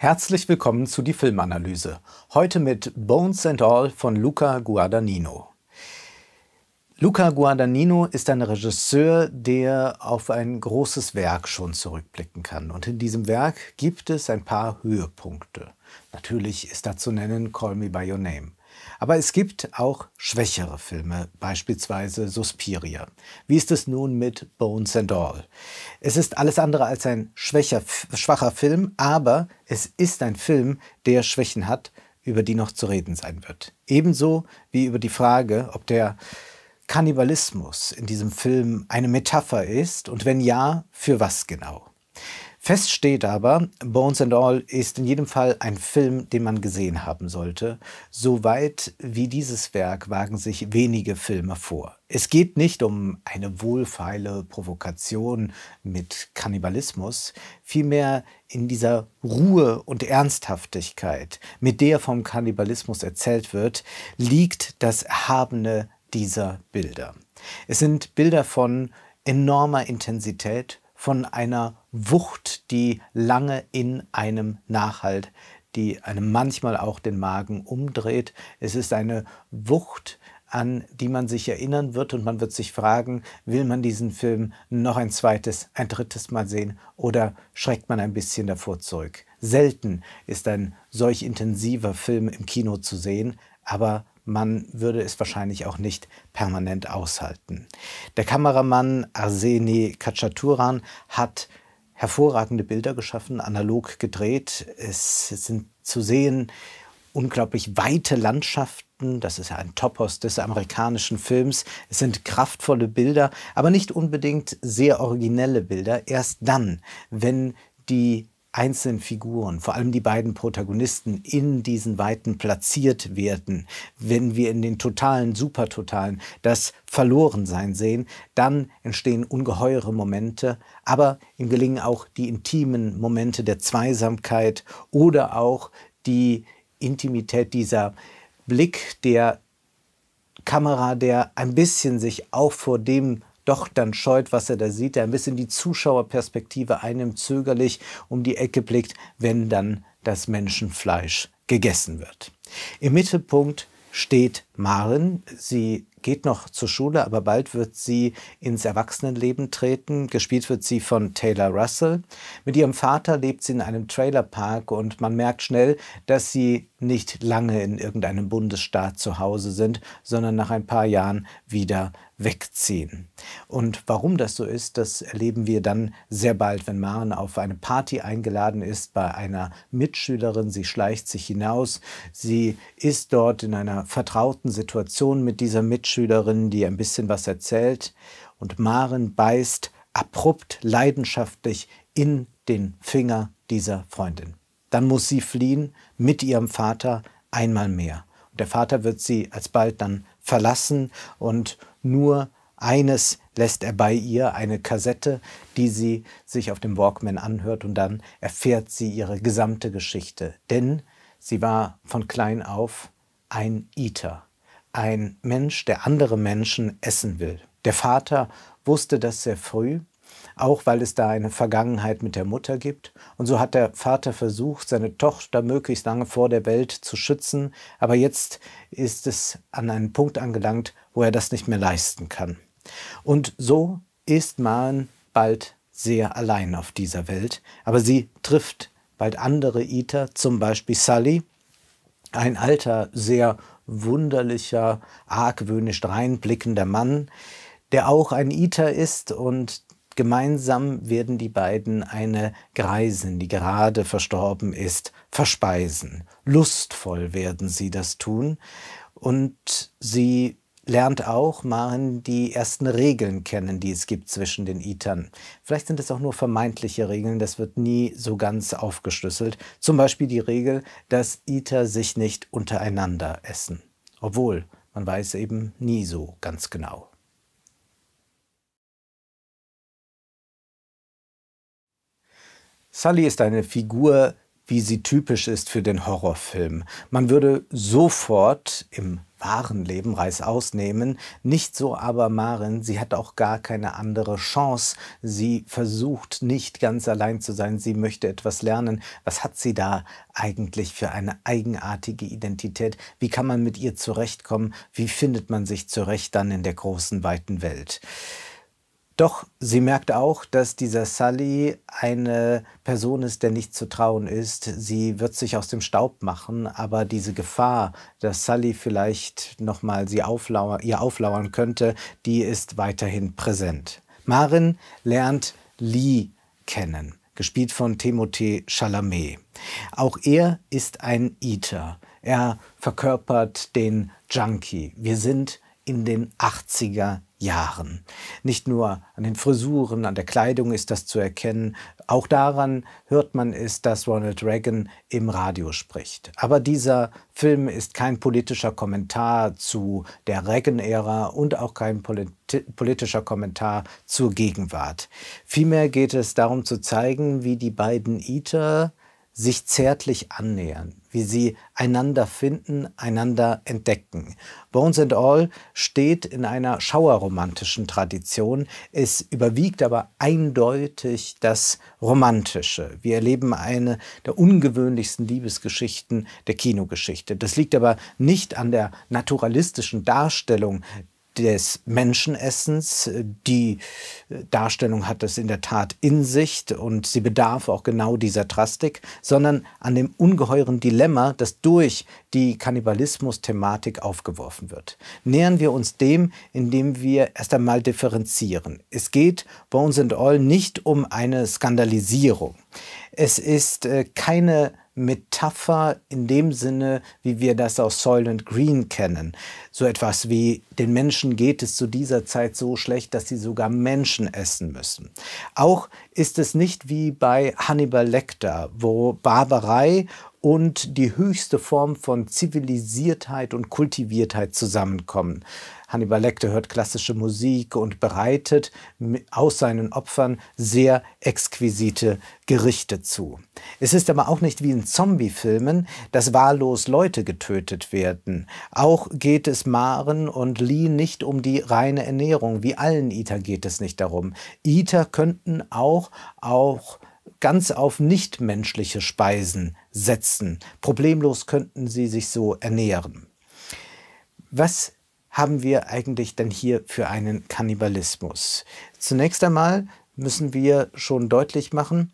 Herzlich willkommen zu die Filmanalyse. Heute mit Bones and All von Luca Guadagnino. Luca Guadagnino ist ein Regisseur, der auf ein großes Werk schon zurückblicken kann. Und in diesem Werk gibt es ein paar Höhepunkte. Natürlich ist da zu nennen Call Me By Your Name. Aber es gibt auch schwächere Filme, beispielsweise Suspiria. Wie ist es nun mit Bones and All? Es ist alles andere als ein schwächer, schwacher Film, aber es ist ein Film, der Schwächen hat, über die noch zu reden sein wird. Ebenso wie über die Frage, ob der Kannibalismus in diesem Film eine Metapher ist und wenn ja, für was genau. Fest steht aber, Bones and All ist in jedem Fall ein Film, den man gesehen haben sollte. So weit wie dieses Werk wagen sich wenige Filme vor. Es geht nicht um eine wohlfeile Provokation mit Kannibalismus, vielmehr in dieser Ruhe und Ernsthaftigkeit, mit der vom Kannibalismus erzählt wird, liegt das Erhabene dieser Bilder. Es sind Bilder von enormer Intensität, von einer Wucht, die lange in einem nachhalt, die einem manchmal auch den Magen umdreht. Es ist eine Wucht, an die man sich erinnern wird und man wird sich fragen, will man diesen Film noch ein zweites, ein drittes Mal sehen oder schreckt man ein bisschen davor zurück? Selten ist ein solch intensiver Film im Kino zu sehen, aber man würde es wahrscheinlich auch nicht permanent aushalten. Der Kameramann Arseni Kachatouran hat hervorragende Bilder geschaffen, analog gedreht. Es sind zu sehen unglaublich weite Landschaften. Das ist ja ein Topos des amerikanischen Films. Es sind kraftvolle Bilder, aber nicht unbedingt sehr originelle Bilder. Erst dann, wenn die einzelnen Figuren, vor allem die beiden Protagonisten, in diesen Weiten platziert werden, wenn wir in den totalen, supertotalen das Verlorensein sehen, dann entstehen ungeheure Momente, aber ihm gelingen auch die intimen Momente der Zweisamkeit oder auch die Intimität dieser Blick der Kamera, der ein bisschen sich auch vor dem doch dann scheut, was er da sieht, der ein bisschen die Zuschauerperspektive einnimmt, zögerlich um die Ecke blickt, wenn dann das Menschenfleisch gegessen wird. Im Mittelpunkt steht Maren. Sie geht noch zur Schule, aber bald wird sie ins Erwachsenenleben treten. Gespielt wird sie von Taylor Russell. Mit ihrem Vater lebt sie in einem Trailerpark und man merkt schnell, dass sie nicht lange in irgendeinem Bundesstaat zu Hause sind, sondern nach ein paar Jahren wieder wegziehen. Und warum das so ist, das erleben wir dann sehr bald, wenn Maren auf eine Party eingeladen ist bei einer Mitschülerin. Sie schleicht sich hinaus. Sie ist dort in einer vertrauten Situation mit dieser Mitschülerin, die ein bisschen was erzählt. Und Maren beißt abrupt, leidenschaftlich in den Finger dieser Freundin. Dann muss sie fliehen mit ihrem Vater einmal mehr. Und der Vater wird sie alsbald dann verlassen und nur eines lässt er bei ihr, eine Kassette, die sie sich auf dem Walkman anhört und dann erfährt sie ihre gesamte Geschichte. Denn sie war von klein auf ein Eater, ein Mensch, der andere Menschen essen will. Der Vater wusste das sehr früh, auch weil es da eine Vergangenheit mit der Mutter gibt. Und so hat der Vater versucht, seine Tochter möglichst lange vor der Welt zu schützen. Aber jetzt ist es an einen Punkt angelangt, wo er das nicht mehr leisten kann. Und so ist Maren bald sehr allein auf dieser Welt, aber sie trifft bald andere Iter, zum Beispiel Sully, ein alter, sehr wunderlicher, argwöhnisch reinblickender Mann, der auch ein Iter ist und gemeinsam werden die beiden eine Greisin, die gerade verstorben ist, verspeisen. Lustvoll werden sie das tun und sie lernt auch Maren die ersten Regeln kennen, die es gibt zwischen den Ethern. Vielleicht sind es auch nur vermeintliche Regeln, das wird nie so ganz aufgeschlüsselt. Zum Beispiel die Regel, dass Ether sich nicht untereinander essen. Obwohl, man weiß eben nie so ganz genau. Sully ist eine Figur, wie sie typisch ist für den Horrorfilm. Man würde sofort im wahren Leben reißaus nehmen, nicht so aber Maren, sie hat auch gar keine andere Chance, sie versucht nicht ganz allein zu sein, sie möchte etwas lernen. Was hat sie da eigentlich für eine eigenartige Identität? Wie kann man mit ihr zurechtkommen? Wie findet man sich zurecht dann in der großen, weiten Welt? Doch sie merkt auch, dass dieser Sally eine Person ist, der nicht zu trauen ist. Sie wird sich aus dem Staub machen, aber diese Gefahr, dass Sally vielleicht nochmal auflau ihr auflauern könnte, die ist weiterhin präsent. Marin lernt Lee kennen, gespielt von Timothée Chalamet. Auch er ist ein Eater. Er verkörpert den Junkie. Wir sind in den 80er Jahren. Nicht nur an den Frisuren, an der Kleidung ist das zu erkennen, auch daran hört man es, dass Ronald Reagan im Radio spricht. Aber dieser Film ist kein politischer Kommentar zu der Reagan-Ära und auch kein polit politischer Kommentar zur Gegenwart. Vielmehr geht es darum zu zeigen, wie die beiden Iter sich zärtlich annähern, wie sie einander finden, einander entdecken. Bones and All steht in einer schauerromantischen Tradition. Es überwiegt aber eindeutig das Romantische. Wir erleben eine der ungewöhnlichsten Liebesgeschichten der Kinogeschichte. Das liegt aber nicht an der naturalistischen Darstellung des Menschenessens. Die äh, Darstellung hat es in der Tat in Sicht und sie bedarf auch genau dieser Drastik, sondern an dem ungeheuren Dilemma, das durch die Kannibalismus-Thematik aufgeworfen wird. Nähern wir uns dem, indem wir erst einmal differenzieren. Es geht Bones and All nicht um eine Skandalisierung es ist äh, keine Metapher in dem Sinne, wie wir das aus Soylent Green kennen. So etwas wie, den Menschen geht es zu dieser Zeit so schlecht, dass sie sogar Menschen essen müssen. Auch ist es nicht wie bei Hannibal Lecter, wo Barbarei und die höchste Form von Zivilisiertheit und Kultiviertheit zusammenkommen. Hannibal Lecter hört klassische Musik und bereitet aus seinen Opfern sehr exquisite Gerichte zu. Es ist aber auch nicht wie in Zombie-Filmen, dass wahllos Leute getötet werden. Auch geht es Maren und Lee nicht um die reine Ernährung. Wie allen Iter geht es nicht darum. Iter könnten auch, auch ganz auf nichtmenschliche Speisen setzen. Problemlos könnten sie sich so ernähren. Was haben wir eigentlich denn hier für einen Kannibalismus? Zunächst einmal müssen wir schon deutlich machen,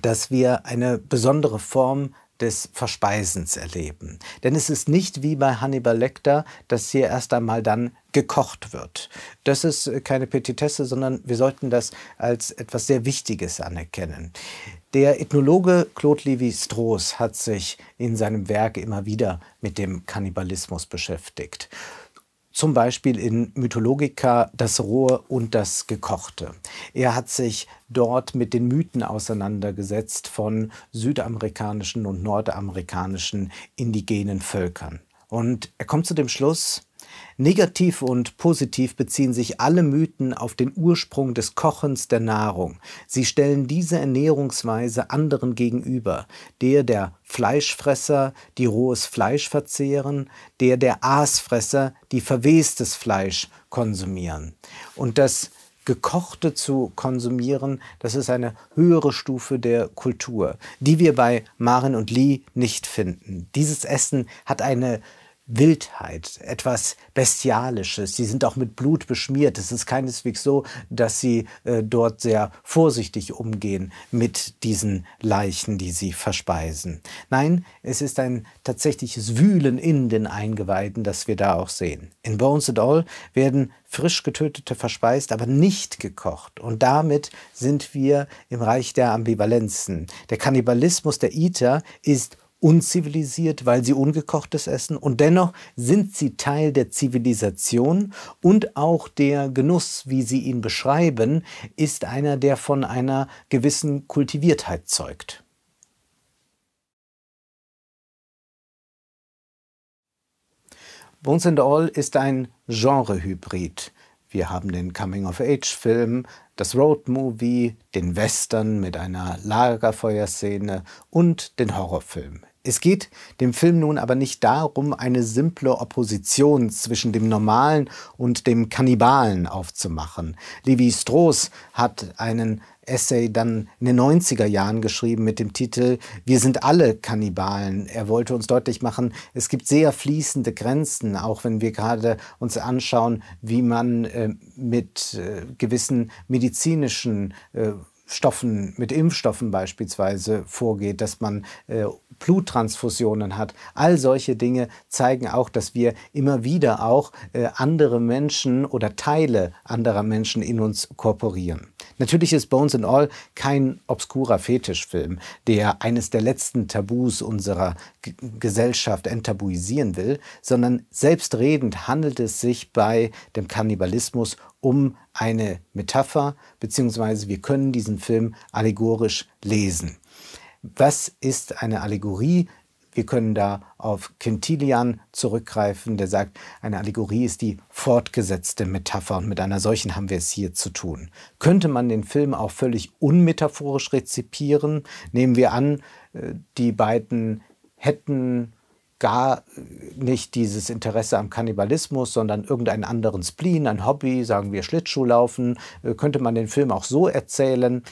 dass wir eine besondere Form des Verspeisens erleben. Denn es ist nicht wie bei Hannibal Lecter, dass hier erst einmal dann gekocht wird. Das ist keine Petitesse, sondern wir sollten das als etwas sehr Wichtiges anerkennen. Der Ethnologe Claude Levi-Strauss hat sich in seinem Werk immer wieder mit dem Kannibalismus beschäftigt zum Beispiel in Mythologica das Rohe und das Gekochte. Er hat sich dort mit den Mythen auseinandergesetzt von südamerikanischen und nordamerikanischen indigenen Völkern. Und er kommt zu dem Schluss, Negativ und positiv beziehen sich alle Mythen auf den Ursprung des Kochens der Nahrung. Sie stellen diese Ernährungsweise anderen gegenüber, der der Fleischfresser, die rohes Fleisch verzehren, der der Aasfresser, die verwestes Fleisch konsumieren. Und das Gekochte zu konsumieren, das ist eine höhere Stufe der Kultur, die wir bei Maren und Lee nicht finden. Dieses Essen hat eine Wildheit, etwas Bestialisches. Sie sind auch mit Blut beschmiert. Es ist keineswegs so, dass sie äh, dort sehr vorsichtig umgehen mit diesen Leichen, die sie verspeisen. Nein, es ist ein tatsächliches Wühlen in den Eingeweiden, das wir da auch sehen. In Bones and All werden frisch getötete verspeist, aber nicht gekocht. Und damit sind wir im Reich der Ambivalenzen. Der Kannibalismus der Iter ist unzivilisiert, weil sie ungekochtes essen und dennoch sind sie Teil der Zivilisation und auch der Genuss, wie sie ihn beschreiben, ist einer, der von einer gewissen Kultiviertheit zeugt. Bones and All ist ein Genrehybrid. Wir haben den Coming-of-Age-Film, das Road-Movie, den Western mit einer Lagerfeuerszene und den Horrorfilm. Es geht dem Film nun aber nicht darum, eine simple Opposition zwischen dem Normalen und dem Kannibalen aufzumachen. Levi Strauss hat einen Essay dann in den 90er Jahren geschrieben mit dem Titel Wir sind alle Kannibalen. Er wollte uns deutlich machen, es gibt sehr fließende Grenzen, auch wenn wir gerade uns anschauen, wie man äh, mit äh, gewissen medizinischen äh, Stoffen, mit Impfstoffen beispielsweise vorgeht, dass man äh, Bluttransfusionen hat. All solche Dinge zeigen auch, dass wir immer wieder auch äh, andere Menschen oder Teile anderer Menschen in uns korporieren. Natürlich ist Bones and All kein obskurer Fetischfilm, der eines der letzten Tabus unserer G Gesellschaft enttabuisieren will, sondern selbstredend handelt es sich bei dem Kannibalismus um eine Metapher, beziehungsweise wir können diesen Film allegorisch lesen. Was ist eine Allegorie? Wir können da auf Quintilian zurückgreifen, der sagt, eine Allegorie ist die fortgesetzte Metapher und mit einer solchen haben wir es hier zu tun. Könnte man den Film auch völlig unmetaphorisch rezipieren? Nehmen wir an, äh, die beiden hätten gar nicht dieses Interesse am Kannibalismus, sondern irgendeinen anderen Spleen, ein Hobby, sagen wir Schlittschuhlaufen, äh, könnte man den Film auch so erzählen?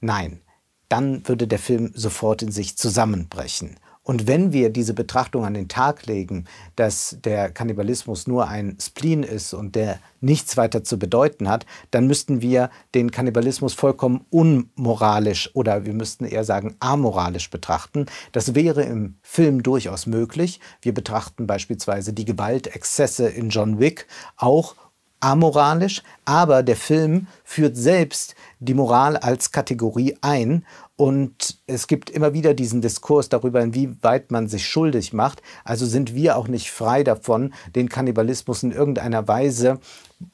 Nein, dann würde der Film sofort in sich zusammenbrechen. Und wenn wir diese Betrachtung an den Tag legen, dass der Kannibalismus nur ein Spleen ist und der nichts weiter zu bedeuten hat, dann müssten wir den Kannibalismus vollkommen unmoralisch oder wir müssten eher sagen amoralisch betrachten. Das wäre im Film durchaus möglich. Wir betrachten beispielsweise die Gewaltexzesse in John Wick auch amoralisch, aber der Film führt selbst die Moral als Kategorie ein und es gibt immer wieder diesen Diskurs darüber, inwieweit man sich schuldig macht. Also sind wir auch nicht frei davon, den Kannibalismus in irgendeiner Weise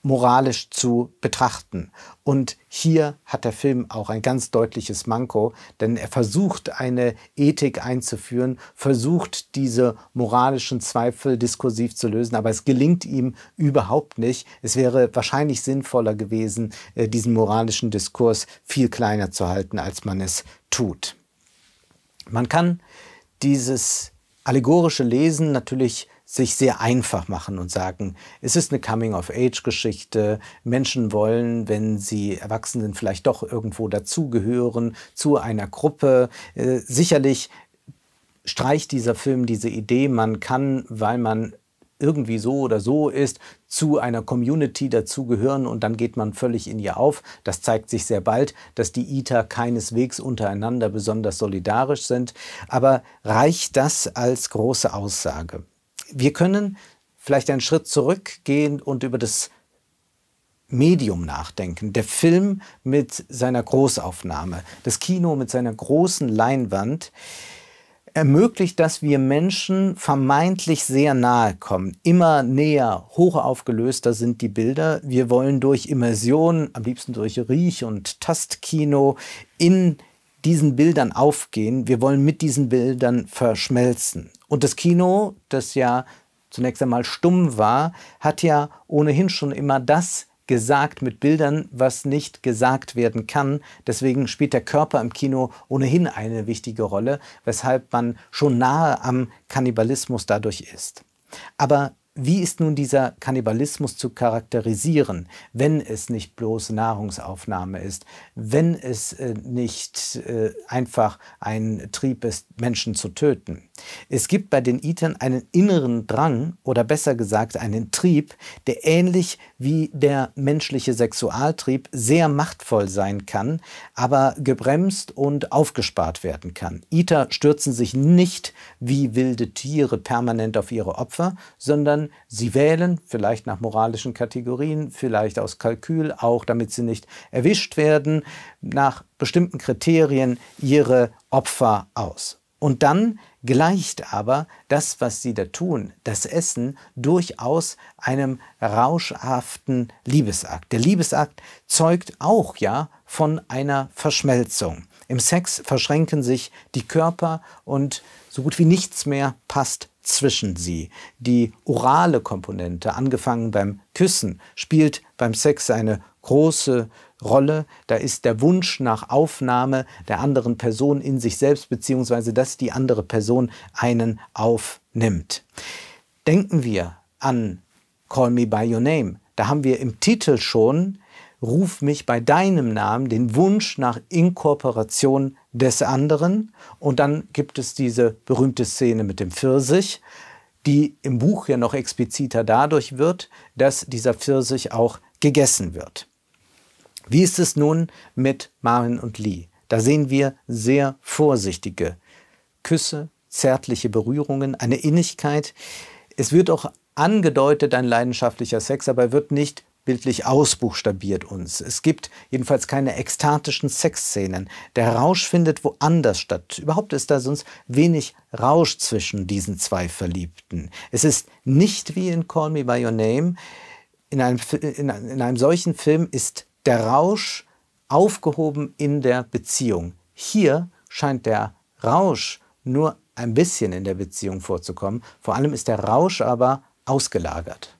moralisch zu betrachten. Und hier hat der Film auch ein ganz deutliches Manko, denn er versucht eine Ethik einzuführen, versucht diese moralischen Zweifel diskursiv zu lösen, aber es gelingt ihm überhaupt nicht. Es wäre wahrscheinlich sinnvoller gewesen, äh, diesen moralischen Diskurs Diskurs viel kleiner zu halten, als man es tut. Man kann dieses allegorische Lesen natürlich sich sehr einfach machen und sagen, es ist eine Coming-of-Age-Geschichte. Menschen wollen, wenn sie erwachsen sind, vielleicht doch irgendwo dazugehören, zu einer Gruppe. Äh, sicherlich streicht dieser Film diese Idee, man kann, weil man irgendwie so oder so ist, zu einer Community dazugehören und dann geht man völlig in ihr auf. Das zeigt sich sehr bald, dass die ITER keineswegs untereinander besonders solidarisch sind. Aber reicht das als große Aussage? Wir können vielleicht einen Schritt zurückgehen und über das Medium nachdenken. Der Film mit seiner Großaufnahme, das Kino mit seiner großen Leinwand ermöglicht, dass wir Menschen vermeintlich sehr nahe kommen. Immer näher, hoch aufgelöster sind die Bilder. Wir wollen durch Immersion, am liebsten durch Riech- und Tastkino, in diesen Bildern aufgehen. Wir wollen mit diesen Bildern verschmelzen. Und das Kino, das ja zunächst einmal stumm war, hat ja ohnehin schon immer das gesagt mit Bildern, was nicht gesagt werden kann. Deswegen spielt der Körper im Kino ohnehin eine wichtige Rolle, weshalb man schon nahe am Kannibalismus dadurch ist. Aber wie ist nun dieser Kannibalismus zu charakterisieren, wenn es nicht bloß Nahrungsaufnahme ist, wenn es äh, nicht äh, einfach ein Trieb ist, Menschen zu töten? Es gibt bei den Itern einen inneren Drang oder besser gesagt einen Trieb, der ähnlich wie der menschliche Sexualtrieb sehr machtvoll sein kann, aber gebremst und aufgespart werden kann. Iter stürzen sich nicht wie wilde Tiere permanent auf ihre Opfer, sondern sie wählen, vielleicht nach moralischen Kategorien, vielleicht aus Kalkül, auch damit sie nicht erwischt werden, nach bestimmten Kriterien ihre Opfer aus. Und dann gleicht aber das, was sie da tun, das Essen, durchaus einem rauschhaften Liebesakt. Der Liebesakt zeugt auch ja von einer Verschmelzung. Im Sex verschränken sich die Körper und so gut wie nichts mehr passt zwischen sie. Die orale Komponente, angefangen beim Küssen, spielt beim Sex eine große Rolle. Da ist der Wunsch nach Aufnahme der anderen Person in sich selbst, beziehungsweise dass die andere Person einen aufnimmt. Denken wir an Call Me By Your Name. Da haben wir im Titel schon Ruf mich bei deinem Namen den Wunsch nach Inkorporation des anderen. Und dann gibt es diese berühmte Szene mit dem Pfirsich, die im Buch ja noch expliziter dadurch wird, dass dieser Pfirsich auch gegessen wird. Wie ist es nun mit Marvin und Lee? Da sehen wir sehr vorsichtige Küsse, zärtliche Berührungen, eine Innigkeit. Es wird auch angedeutet ein leidenschaftlicher Sex, aber er wird nicht bildlich ausbuchstabiert uns. Es gibt jedenfalls keine ekstatischen Sexszenen. Der Rausch findet woanders statt. Überhaupt ist da sonst wenig Rausch zwischen diesen zwei Verliebten. Es ist nicht wie in Call Me By Your Name. In einem, in, in einem solchen Film ist der Rausch aufgehoben in der Beziehung. Hier scheint der Rausch nur ein bisschen in der Beziehung vorzukommen. Vor allem ist der Rausch aber ausgelagert.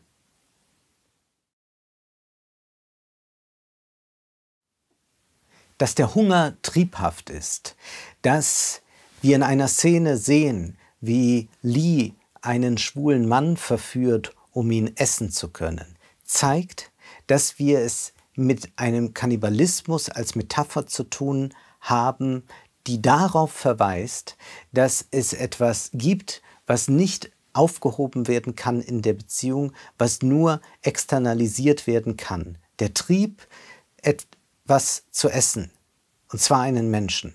dass der Hunger triebhaft ist, dass wir in einer Szene sehen, wie Lee einen schwulen Mann verführt, um ihn essen zu können, zeigt, dass wir es mit einem Kannibalismus als Metapher zu tun haben, die darauf verweist, dass es etwas gibt, was nicht aufgehoben werden kann in der Beziehung, was nur externalisiert werden kann. Der Trieb, was zu essen, und zwar einen Menschen,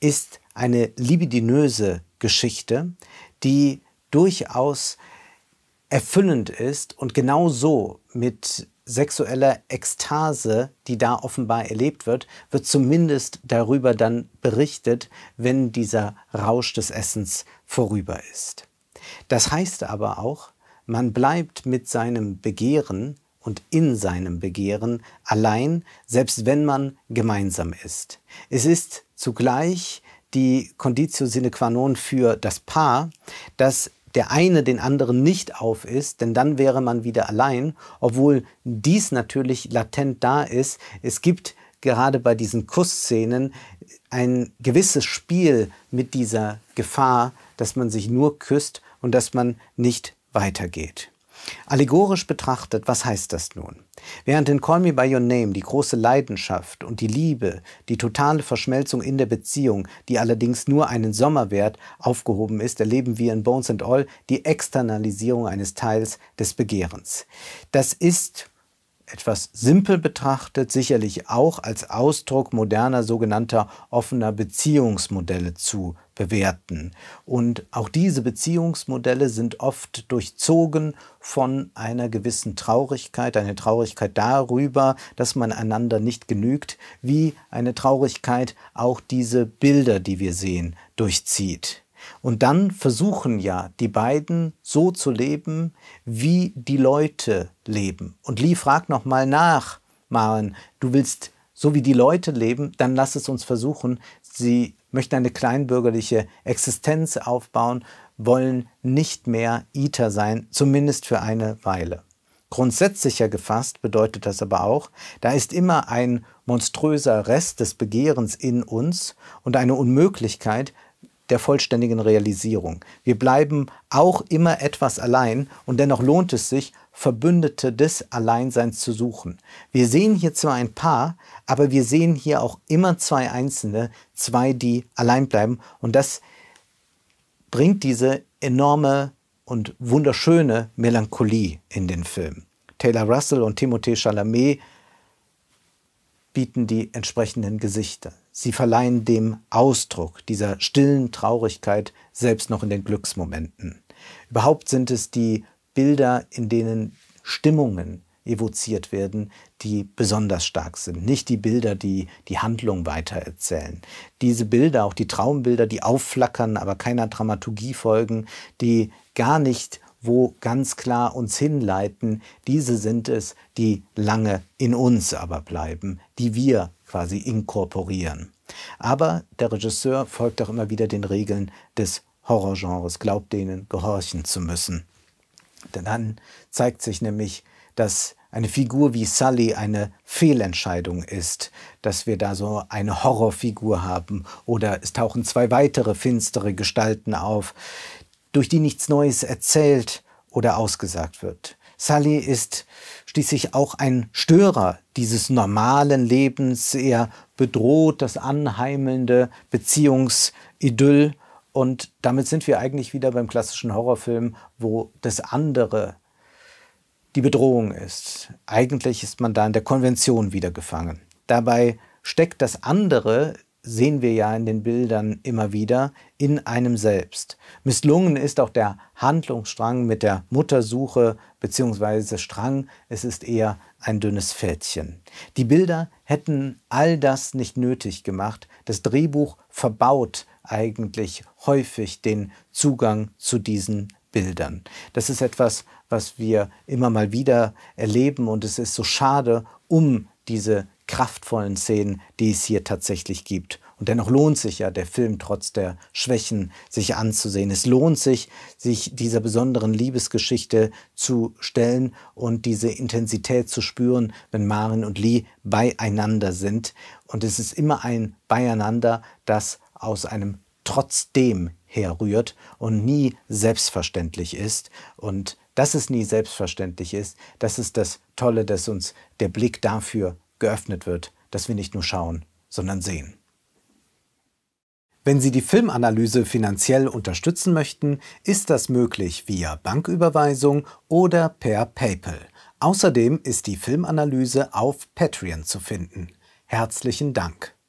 ist eine libidinöse Geschichte, die durchaus erfüllend ist und genauso mit sexueller Ekstase, die da offenbar erlebt wird, wird zumindest darüber dann berichtet, wenn dieser Rausch des Essens vorüber ist. Das heißt aber auch, man bleibt mit seinem Begehren und in seinem Begehren allein, selbst wenn man gemeinsam ist. Es ist zugleich die Conditio sine qua non für das Paar, dass der eine den anderen nicht auf ist, denn dann wäre man wieder allein, obwohl dies natürlich latent da ist. Es gibt gerade bei diesen Kussszenen ein gewisses Spiel mit dieser Gefahr, dass man sich nur küsst und dass man nicht weitergeht. Allegorisch betrachtet, was heißt das nun? Während in Call Me By Your Name die große Leidenschaft und die Liebe, die totale Verschmelzung in der Beziehung, die allerdings nur einen Sommerwert aufgehoben ist, erleben wir in Bones and All die Externalisierung eines Teils des Begehrens. Das ist etwas simpel betrachtet, sicherlich auch als Ausdruck moderner sogenannter offener Beziehungsmodelle zu bewerten. Und auch diese Beziehungsmodelle sind oft durchzogen von einer gewissen Traurigkeit, eine Traurigkeit darüber, dass man einander nicht genügt, wie eine Traurigkeit auch diese Bilder, die wir sehen, durchzieht. Und dann versuchen ja die beiden so zu leben, wie die Leute leben. Und Lee fragt nochmal nach, Maren, du willst so wie die Leute leben, dann lass es uns versuchen. Sie möchten eine kleinbürgerliche Existenz aufbauen, wollen nicht mehr ITER sein, zumindest für eine Weile. Grundsätzlicher gefasst bedeutet das aber auch, da ist immer ein monströser Rest des Begehrens in uns und eine Unmöglichkeit, der vollständigen Realisierung. Wir bleiben auch immer etwas allein und dennoch lohnt es sich, Verbündete des Alleinseins zu suchen. Wir sehen hier zwar ein Paar, aber wir sehen hier auch immer zwei Einzelne, zwei, die allein bleiben und das bringt diese enorme und wunderschöne Melancholie in den Film. Taylor Russell und Timothée Chalamet bieten die entsprechenden Gesichter. Sie verleihen dem Ausdruck dieser stillen Traurigkeit selbst noch in den Glücksmomenten. Überhaupt sind es die Bilder, in denen Stimmungen evoziert werden, die besonders stark sind. Nicht die Bilder, die die Handlung weitererzählen. Diese Bilder, auch die Traumbilder, die aufflackern, aber keiner Dramaturgie folgen, die gar nicht wo ganz klar uns hinleiten. Diese sind es, die lange in uns aber bleiben, die wir quasi inkorporieren. Aber der Regisseur folgt auch immer wieder den Regeln des Horrorgenres, glaubt denen gehorchen zu müssen. Denn dann zeigt sich nämlich, dass eine Figur wie Sully eine Fehlentscheidung ist, dass wir da so eine Horrorfigur haben oder es tauchen zwei weitere finstere Gestalten auf, durch die nichts Neues erzählt oder ausgesagt wird. Sally ist schließlich auch ein Störer dieses normalen Lebens. Er bedroht das anheimelnde Beziehungsidyll. Und damit sind wir eigentlich wieder beim klassischen Horrorfilm, wo das andere die Bedrohung ist. Eigentlich ist man da in der Konvention wieder gefangen. Dabei steckt das andere sehen wir ja in den Bildern immer wieder in einem selbst. Misslungen ist auch der Handlungsstrang mit der Muttersuche bzw. Strang, es ist eher ein dünnes Fältchen. Die Bilder hätten all das nicht nötig gemacht. Das Drehbuch verbaut eigentlich häufig den Zugang zu diesen Bildern. Das ist etwas, was wir immer mal wieder erleben und es ist so schade um diese kraftvollen Szenen, die es hier tatsächlich gibt. Und dennoch lohnt sich ja der Film trotz der Schwächen sich anzusehen. Es lohnt sich, sich dieser besonderen Liebesgeschichte zu stellen und diese Intensität zu spüren, wenn Marin und Lee beieinander sind. Und es ist immer ein Beieinander, das aus einem Trotzdem herrührt und nie selbstverständlich ist. Und dass es nie selbstverständlich ist, das ist das Tolle, dass uns der Blick dafür geöffnet wird, dass wir nicht nur schauen, sondern sehen. Wenn Sie die Filmanalyse finanziell unterstützen möchten, ist das möglich via Banküberweisung oder per PayPal. Außerdem ist die Filmanalyse auf Patreon zu finden. Herzlichen Dank.